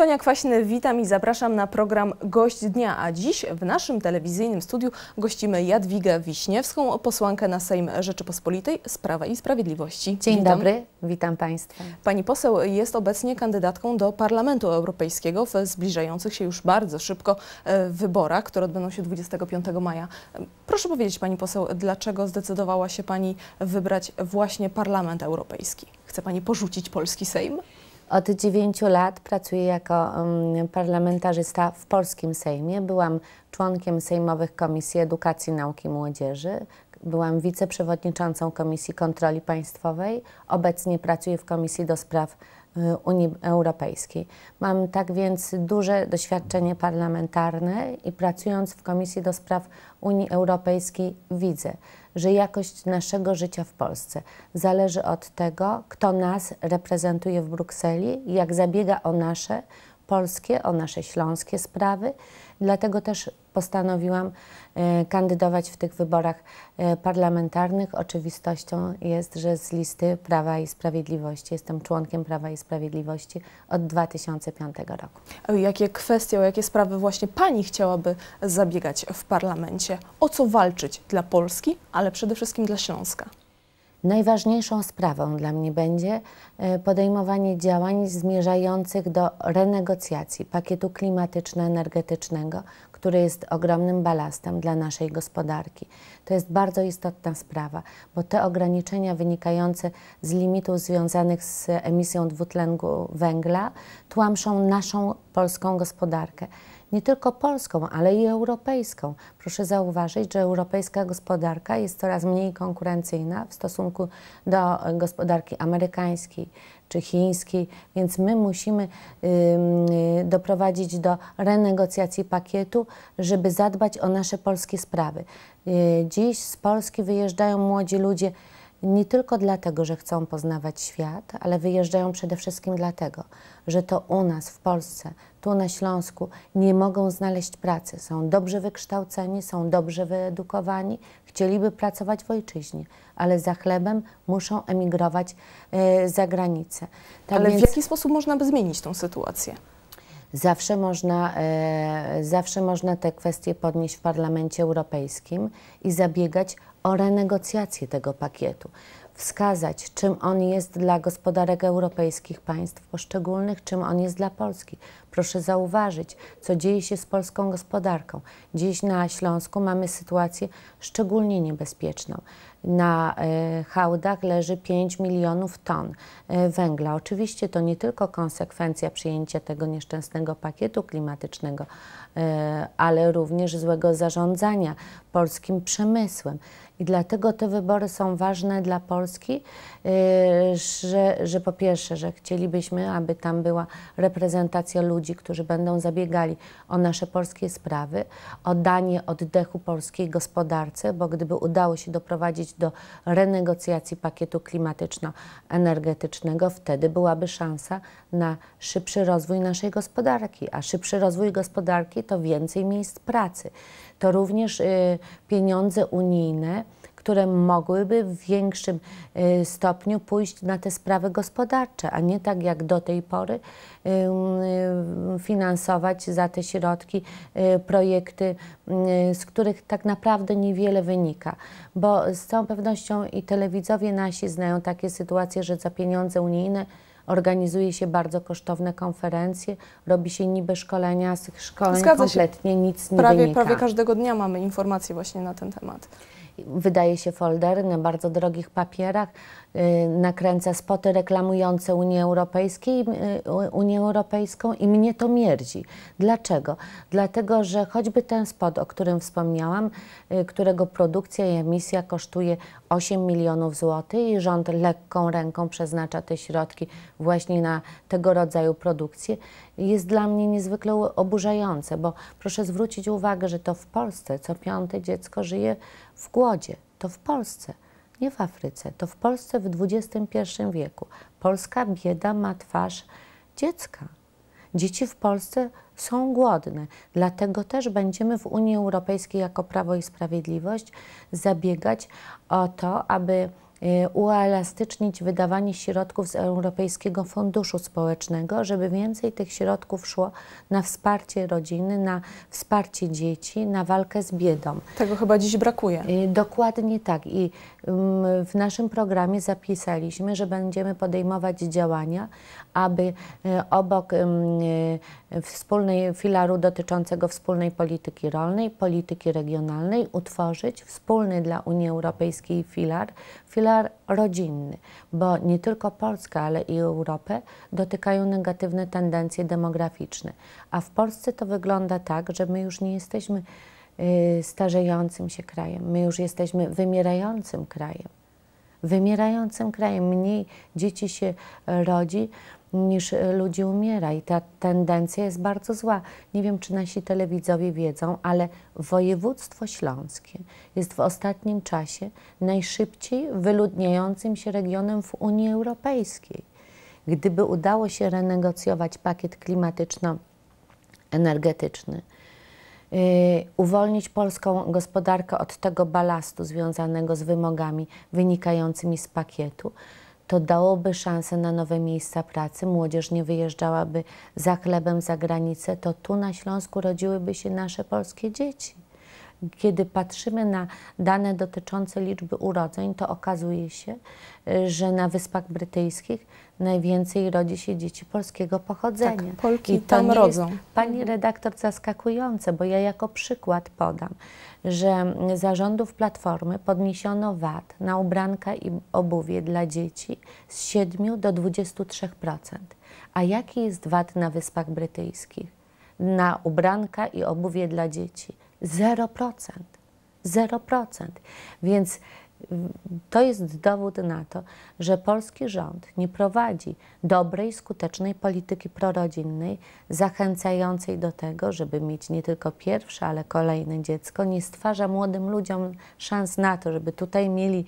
Sonia Kwaśny, witam i zapraszam na program Gość Dnia, a dziś w naszym telewizyjnym studiu gościmy Jadwigę Wiśniewską, posłankę na Sejm Rzeczypospolitej z Prawa i Sprawiedliwości. Dzień witam. dobry, witam Państwa. Pani poseł jest obecnie kandydatką do Parlamentu Europejskiego w zbliżających się już bardzo szybko e, wyborach, które odbędą się 25 maja. Proszę powiedzieć Pani poseł, dlaczego zdecydowała się Pani wybrać właśnie Parlament Europejski? Chce Pani porzucić polski Sejm? Od dziewięciu lat pracuję jako mm, parlamentarzysta w polskim Sejmie. Byłam członkiem Sejmowych Komisji Edukacji, Nauki i Młodzieży. Byłam wiceprzewodniczącą Komisji Kontroli Państwowej. Obecnie pracuję w Komisji do Spraw Y, Unii Europejskiej. Mam tak więc duże doświadczenie parlamentarne i pracując w Komisji do Spraw Unii Europejskiej widzę, że jakość naszego życia w Polsce zależy od tego, kto nas reprezentuje w Brukseli, jak zabiega o nasze polskie, o nasze śląskie sprawy, Dlatego też postanowiłam e, kandydować w tych wyborach e, parlamentarnych. Oczywistością jest, że z listy Prawa i Sprawiedliwości jestem członkiem Prawa i Sprawiedliwości od 2005 roku. A jakie kwestie, o jakie sprawy właśnie Pani chciałaby zabiegać w parlamencie? O co walczyć dla Polski, ale przede wszystkim dla Śląska? Najważniejszą sprawą dla mnie będzie e, podejmowanie działań zmierzających do renegocjacji pakietu klimatyczno-energetycznego, który jest ogromnym balastem dla naszej gospodarki. To jest bardzo istotna sprawa, bo te ograniczenia wynikające z limitów związanych z emisją dwutlenku węgla tłamszą naszą polską gospodarkę nie tylko polską, ale i europejską. Proszę zauważyć, że europejska gospodarka jest coraz mniej konkurencyjna w stosunku do gospodarki amerykańskiej czy chińskiej, więc my musimy doprowadzić do renegocjacji pakietu, żeby zadbać o nasze polskie sprawy. Y, dziś z Polski wyjeżdżają młodzi ludzie nie tylko dlatego, że chcą poznawać świat, ale wyjeżdżają przede wszystkim dlatego, że to u nas w Polsce tu na Śląsku nie mogą znaleźć pracy. Są dobrze wykształceni, są dobrze wyedukowani, chcieliby pracować w ojczyźnie, ale za chlebem muszą emigrować e, za granicę. Tak ale więc... w jaki sposób można by zmienić tą sytuację? Zawsze można, y, zawsze można te kwestie podnieść w Parlamencie Europejskim i zabiegać o renegocjację tego pakietu wskazać, czym on jest dla gospodarek europejskich państw poszczególnych, czym on jest dla Polski. Proszę zauważyć, co dzieje się z polską gospodarką. Dziś na Śląsku mamy sytuację szczególnie niebezpieczną. Na e, hałdach leży 5 milionów ton e, węgla. Oczywiście to nie tylko konsekwencja przyjęcia tego nieszczęsnego pakietu klimatycznego, E, ale również złego zarządzania polskim przemysłem. I dlatego te wybory są ważne dla Polski, e, że, że po pierwsze, że chcielibyśmy, aby tam była reprezentacja ludzi, którzy będą zabiegali o nasze polskie sprawy, o danie oddechu polskiej gospodarce, bo gdyby udało się doprowadzić do renegocjacji pakietu klimatyczno-energetycznego, wtedy byłaby szansa na szybszy rozwój naszej gospodarki, a szybszy rozwój gospodarki Europejskiej, to więcej miejsc pracy. To również y, pieniądze unijne, które mogłyby w większym y, stopniu pójść na te sprawy gospodarcze, a nie tak jak do tej pory y, finansować za te środki projekty, z których tak naprawdę niewiele wynika. Bo z całą pewnością i telewidzowie nasi znają takie sytuacje, że za pieniądze unijne organizuje się bardzo kosztowne konferencje, robi się niby szkolenia, z tych szkoleń Zgadza kompletnie się. nic nie prawie, wynika. Prawie każdego dnia mamy informacje właśnie na ten temat wydaje się folder na bardzo drogich papierach, y, nakręca spoty reklamujące Unię, y, Unię Europejską i mnie to mierdzi. Dlaczego? Dlatego, że choćby ten spot, o którym wspomniałam, y, którego produkcja i emisja kosztuje 8 milionów złotych i rząd lekką ręką przeznacza te środki właśnie na tego rodzaju produkcję, jest dla mnie niezwykle oburzające, bo proszę zwrócić uwagę, że to w Polsce co piąte dziecko żyje w głodzie, to w Polsce, nie w Afryce, to w Polsce w XXI wieku. Polska bieda ma twarz dziecka. Dzieci w Polsce są głodne, dlatego też będziemy w Unii Europejskiej jako Prawo i Sprawiedliwość zabiegać o to, aby Y, uelastycznić wydawanie środków z Europejskiego Funduszu Społecznego, żeby więcej tych środków szło na wsparcie rodziny, na wsparcie dzieci, na walkę z biedą. Tego chyba dziś brakuje. Y, dokładnie tak. I mm, w naszym programie zapisaliśmy, że będziemy podejmować działania, aby e, obok e, wspólnej filaru dotyczącego wspólnej polityki rolnej, polityki regionalnej utworzyć wspólny dla Unii Europejskiej filar, filar rodzinny, bo nie tylko Polskę, ale i Europę dotykają negatywne tendencje demograficzne. A w Polsce to wygląda tak, że my już nie jesteśmy e, starzejącym się krajem, my już jesteśmy wymierającym krajem wymierającym krajem. Mniej dzieci się rodzi niż e, ludzi umiera i ta tendencja jest bardzo zła. Nie wiem, czy nasi telewidzowie wiedzą, ale województwo śląskie jest w ostatnim czasie najszybciej wyludniającym się regionem w Unii Europejskiej. Gdyby udało się renegocjować pakiet klimatyczno-energetyczny, e, uwolnić polską gospodarkę od tego balastu związanego z wymogami wynikającymi z pakietu, to dałoby szansę na nowe miejsca pracy, młodzież nie wyjeżdżałaby za chlebem za granicę, to tu na Śląsku rodziłyby się nasze polskie dzieci kiedy patrzymy na dane dotyczące liczby urodzeń, to okazuje się, y, że na Wyspach Brytyjskich najwięcej rodzi się dzieci polskiego pochodzenia. Tak, Polki I tam rodzą. Jest, pani redaktor, zaskakujące, bo ja jako przykład podam, że zarządów Platformy podniesiono VAT na ubranka i obuwie dla dzieci z 7 do 23%. A jaki jest VAT na Wyspach Brytyjskich? Na ubranka i obuwie dla dzieci 0%. 0%. Więc mm, to jest dowód na to, że polski rząd nie prowadzi dobrej, skutecznej polityki prorodzinnej, zachęcającej do tego, żeby mieć nie tylko pierwsze, ale kolejne dziecko, nie stwarza młodym ludziom szans na to, żeby tutaj mieli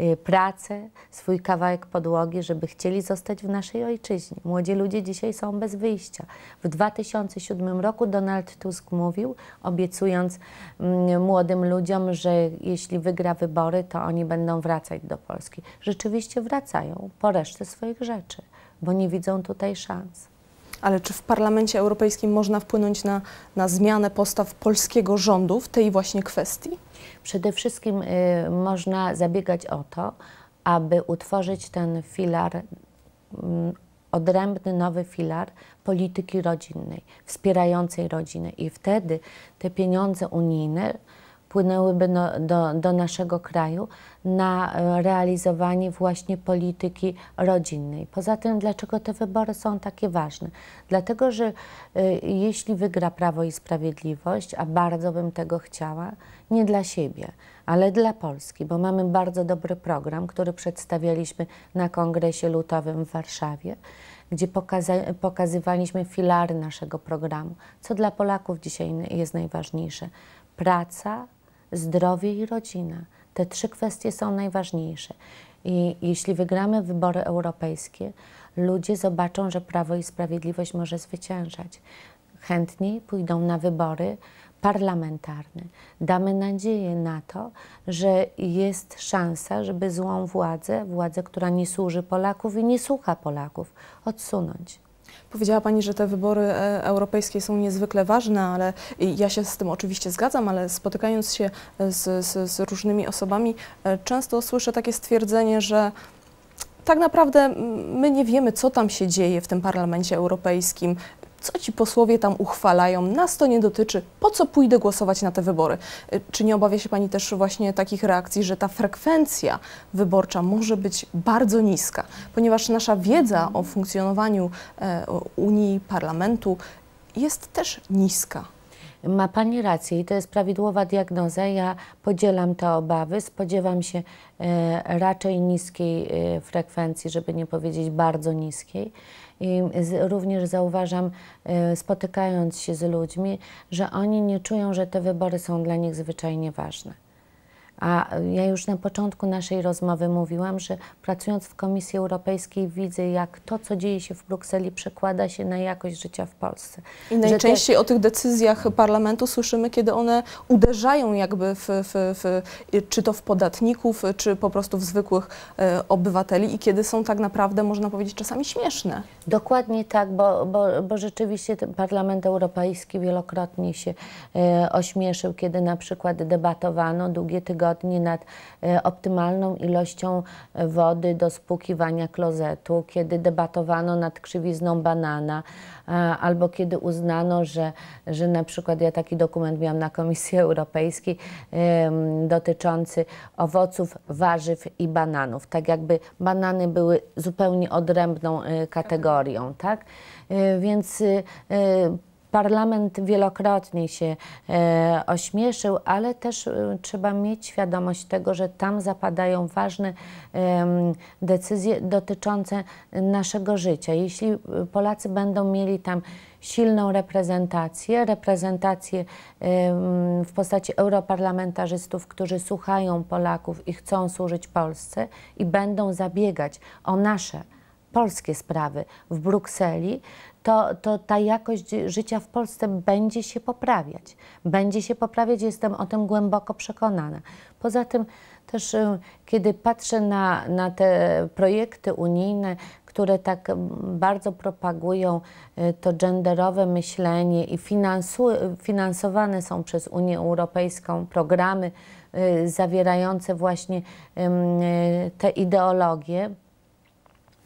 Y, pracę, swój kawałek podłogi, żeby chcieli zostać w naszej ojczyźnie. Młodzi ludzie dzisiaj są bez wyjścia. W 2007 roku Donald Tusk mówił, obiecując mm, młodym ludziom, że jeśli wygra wybory, to oni będą wracać do Polski. Rzeczywiście wracają po resztę swoich rzeczy, bo nie widzą tutaj szans. Ale czy w Parlamencie Europejskim można wpłynąć na, na zmianę postaw polskiego rządu w tej właśnie kwestii? Przede wszystkim y, można zabiegać o to, aby utworzyć ten filar, y, odrębny nowy filar polityki rodzinnej, wspierającej rodziny. I wtedy te pieniądze unijne płynęłyby do, no, do, do naszego kraju na e, realizowanie właśnie polityki rodzinnej. Poza tym, dlaczego te wybory są takie ważne? Dlatego, że e, jeśli wygra Prawo i Sprawiedliwość, a bardzo bym tego chciała, nie dla siebie, ale dla Polski, bo mamy bardzo dobry program, który przedstawialiśmy na kongresie lutowym w Warszawie, gdzie pokaza pokazywaliśmy filary naszego programu, co dla Polaków dzisiaj jest najważniejsze. Praca, zdrowie i rodzina. Te trzy kwestie są najważniejsze. I jeśli wygramy wybory europejskie, ludzie zobaczą, że Prawo i Sprawiedliwość może zwyciężać. Chętniej pójdą na wybory parlamentarne. Damy nadzieję na to, że jest szansa, żeby złą władzę, władzę, która nie służy Polaków i nie słucha Polaków, odsunąć. Powiedziała Pani, że te wybory e, europejskie są niezwykle ważne, ale ja się z tym oczywiście zgadzam, ale spotykając się e, z, z, z różnymi osobami, e, często słyszę takie stwierdzenie, że tak naprawdę my nie wiemy, co tam się dzieje w tym parlamencie europejskim co ci posłowie tam uchwalają, nas to nie dotyczy, po co pójdę głosować na te wybory? Y, czy nie obawia się pani też właśnie takich reakcji, że ta frekwencja wyborcza może być bardzo niska, ponieważ nasza wiedza o funkcjonowaniu e, Unii, parlamentu jest też niska? Ma Pani rację i to jest prawidłowa diagnoza. Ja podzielam te obawy. Spodziewam się e, raczej niskiej e, frekwencji, żeby nie powiedzieć bardzo niskiej. I z, również zauważam, e, spotykając się z ludźmi, że oni nie czują, że te wybory są dla nich zwyczajnie ważne. A ja już na początku naszej rozmowy mówiłam, że pracując w Komisji Europejskiej widzę, jak to, co dzieje się w Brukseli, przekłada się na jakość życia w Polsce. I najczęściej te... o tych decyzjach parlamentu słyszymy, kiedy one uderzają jakby w, w, w, czy to w podatników, czy po prostu w zwykłych e, obywateli i kiedy są tak naprawdę, można powiedzieć, czasami śmieszne. Dokładnie tak, bo, bo, bo rzeczywiście Parlament Europejski wielokrotnie się e, ośmieszył, kiedy na przykład debatowano długie tygodnie, tygodni nad e, optymalną ilością e, wody do spłukiwania klozetu, kiedy debatowano nad krzywizną banana, e, albo kiedy uznano, że, że na przykład ja taki dokument miałam na Komisji Europejskiej dotyczący owoców, warzyw i bananów. Tak jakby banany były zupełnie odrębną kategorią, tak? Więc Parlament wielokrotnie się e, ośmieszył, ale też e, trzeba mieć świadomość tego, że tam zapadają ważne e, decyzje dotyczące naszego życia. Jeśli e, Polacy będą mieli tam silną reprezentację, reprezentację w postaci europarlamentarzystów, którzy słuchają Polaków i chcą służyć Polsce i będą zabiegać o nasze polskie sprawy w Brukseli, to, to ta jakość życia w Polsce będzie się poprawiać. Będzie się poprawiać, jestem o tym głęboko przekonana. Poza tym też, y, kiedy patrzę na, na te projekty unijne, które tak bardzo propagują y, to genderowe myślenie i finansowane są przez Unię Europejską programy y, zawierające właśnie te ideologie,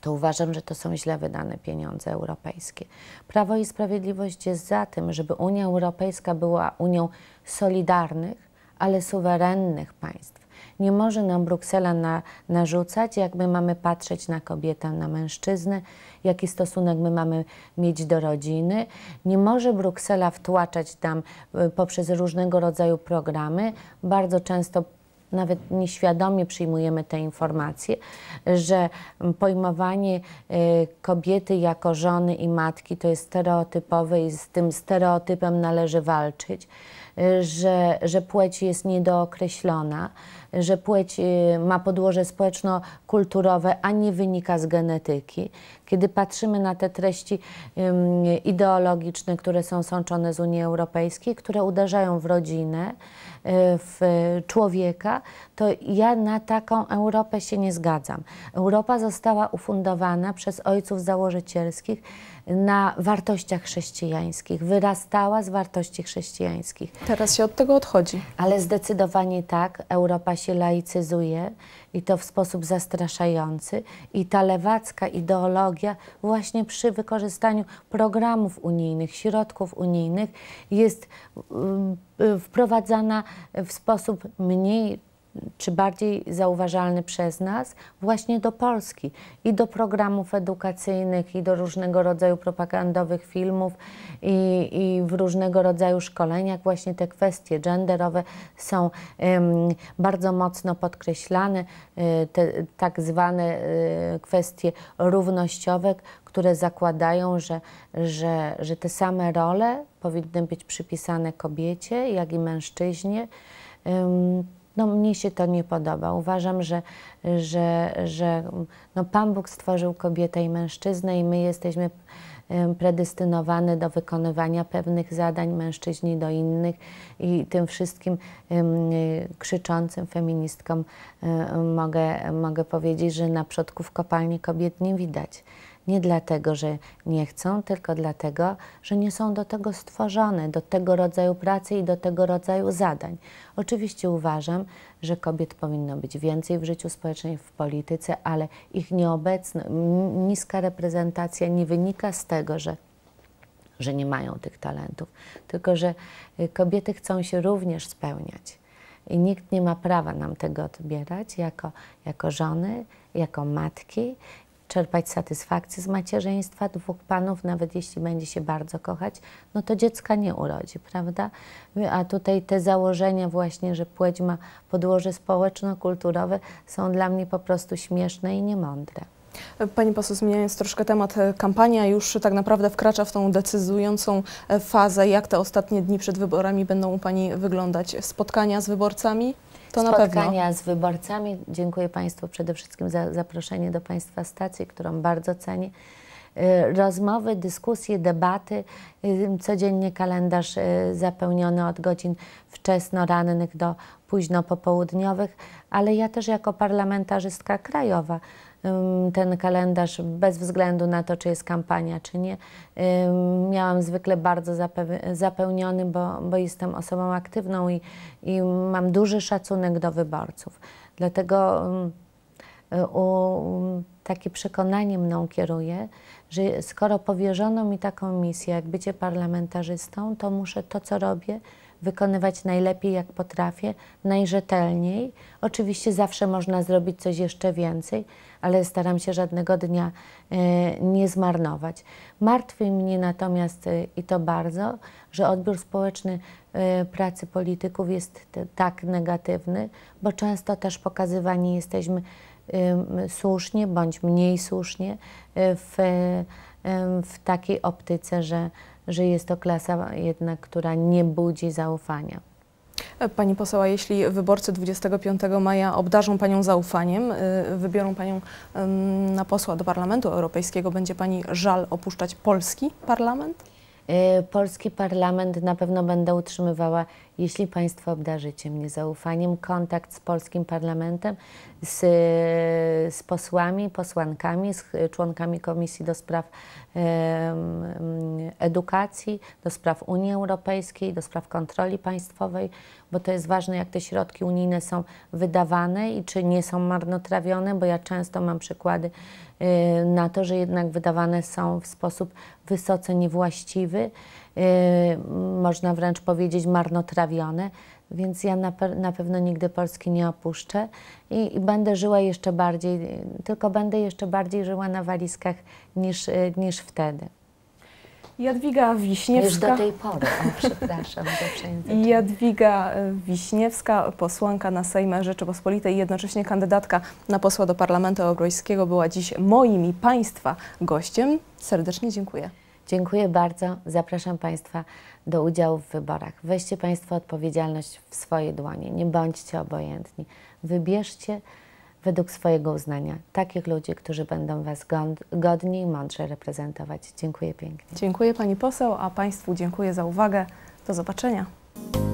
to uważam, że to są źle wydane pieniądze europejskie. Prawo i Sprawiedliwość jest za tym, żeby Unia Europejska była Unią solidarnych, ale suwerennych państw. Nie może nam Bruksela na, narzucać, jak my mamy patrzeć na kobietę, na mężczyznę, jaki stosunek my mamy mieć do rodziny. Nie może Bruksela wtłaczać tam y, poprzez różnego rodzaju programy, bardzo często nawet nieświadomie przyjmujemy te informacje, że pojmowanie y, kobiety jako żony i matki to jest stereotypowe i z tym stereotypem należy walczyć. Y, że, że płeć jest niedookreślona, że płeć y, ma podłoże społeczno-kulturowe, a nie wynika z genetyki. Kiedy patrzymy na te treści ideologiczne, które są sączone z Unii Europejskiej, które uderzają w rodzinę, y, w człowieka, to ja na taką Europę się nie zgadzam. Europa została ufundowana przez ojców założycielskich, na wartościach chrześcijańskich, wyrastała z wartości chrześcijańskich. Teraz się od tego odchodzi. Ale zdecydowanie tak, Europa się laicyzuje i to w sposób zastraszający i ta lewacka ideologia właśnie przy wykorzystaniu programów unijnych, środków unijnych jest mm, y, wprowadzana w sposób mniej czy bardziej zauważalny przez nas, właśnie do Polski i do programów edukacyjnych, i do różnego rodzaju propagandowych filmów, i, i w różnego rodzaju szkoleniach właśnie te kwestie genderowe są ym, bardzo mocno podkreślane, y, te tak zwane y, kwestie równościowe, które zakładają, że, że, że te same role powinny być przypisane kobiecie, jak i mężczyźnie. Ym, no mnie się to nie podoba. Uważam, że, że, że no, Pan Bóg stworzył kobietę i mężczyznę i my jesteśmy predestynowane do wykonywania pewnych zadań, mężczyźni do innych i tym wszystkim krzyczącym feministkom mogę, mogę powiedzieć, że na przodku w kopalni kobiet nie widać. Nie dlatego, że nie chcą, tylko dlatego, że nie są do tego stworzone, do tego rodzaju pracy i do tego rodzaju zadań. Oczywiście uważam, że kobiet powinno być więcej w życiu społecznym, w polityce, ale ich nieobecność, niska reprezentacja nie wynika z tego, że że nie mają tych talentów, tylko że y, kobiety chcą się również spełniać. I nikt nie ma prawa nam tego odbierać jako, jako żony, jako matki, czerpać satysfakcję z macierzyństwa dwóch panów, nawet jeśli będzie się bardzo kochać, no to dziecka nie urodzi, prawda? A tutaj te założenia właśnie, że płeć ma podłoże społeczno-kulturowe są dla mnie po prostu śmieszne i niemądre. Pani poseł, zmieniając troszkę temat, e, kampania już tak naprawdę wkracza w tą decydującą e, fazę. Jak te ostatnie dni przed wyborami będą u Pani wyglądać? Spotkania z wyborcami? to spotkania z wyborcami. Dziękuję Państwu przede wszystkim za zaproszenie do Państwa stacji, którą bardzo cenię y, rozmowy, dyskusje, debaty, y, codziennie kalendarz y, zapełniony od godzin wczesno-rannych do późno-popołudniowych, ale ja też jako parlamentarzystka krajowa ten kalendarz bez względu na to, czy jest kampania, czy nie. Miałam zwykle bardzo zapełniony, bo, bo jestem osobą aktywną i, i mam duży szacunek do wyborców. Dlatego u, takie przekonanie mną kieruje, że skoro powierzono mi taką misję, jak bycie parlamentarzystą, to muszę to, co robię, wykonywać najlepiej, jak potrafię, najrzetelniej. Oczywiście zawsze można zrobić coś jeszcze więcej, ale staram się żadnego dnia y, nie zmarnować. Martwi mnie natomiast y, i to bardzo, że odbiór społeczny y, pracy polityków jest tak negatywny, bo często też pokazywani jesteśmy słusznie bądź mniej słusznie w, w takiej optyce, że że jest to klasa jednak, która nie budzi zaufania. E, pani poseł, jeśli wyborcy 25 maja obdarzą Panią zaufaniem, e, wybiorą Panią na posła do Parlamentu Europejskiego, będzie Pani żal opuszczać polski parlament? E, polski parlament na pewno będę utrzymywała, jeśli Państwo obdarzycie mnie zaufaniem, kontakt z polskim parlamentem, z, z posłami, posłankami, z członkami Komisji do Spraw Edukacji, do spraw Unii Europejskiej, do spraw kontroli państwowej, bo to jest ważne, jak te środki unijne są wydawane i czy nie są marnotrawione, bo ja często mam przykłady, Y, na to, że jednak wydawane są w sposób wysoce niewłaściwy, y, można wręcz powiedzieć marnotrawione. Więc ja na, pe na pewno nigdy Polski nie opuszczę I, i, będę żyła jeszcze bardziej, tylko będę jeszcze bardziej żyła na walizkach niż, y, niż wtedy. Jadwiga Wiśniewska. Już do tej pory, o, przepraszam, Jadwiga e, Wiśniewska, posłanka na Sejm Rzeczypospolitej i jednocześnie kandydatka na posła do Parlamentu Europejskiego była dziś moim i Państwa gościem. Serdecznie dziękuję. Dziękuję bardzo. Zapraszam Państwa do udziału w wyborach. Weźcie Państwo odpowiedzialność w swoje dłonie. Nie bądźcie obojętni. Wybierzcie według swojego uznania takich ludzi, którzy będą Was godni, i mądrze reprezentować. Dziękuję pięknie. Dziękuję Pani Poseł, a Państwu dziękuję za uwagę. Do zobaczenia.